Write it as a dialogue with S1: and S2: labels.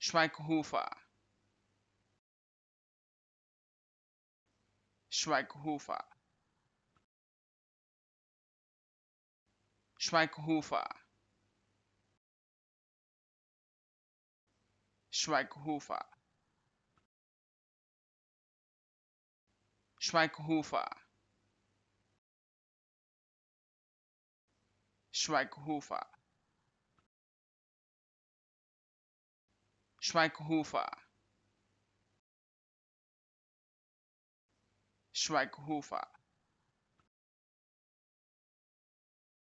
S1: Schweighofer. Schweighofer. Schweighofer. Schweighofer. Schweighofer. Schweighofer. Schweighofer. Schweighofer.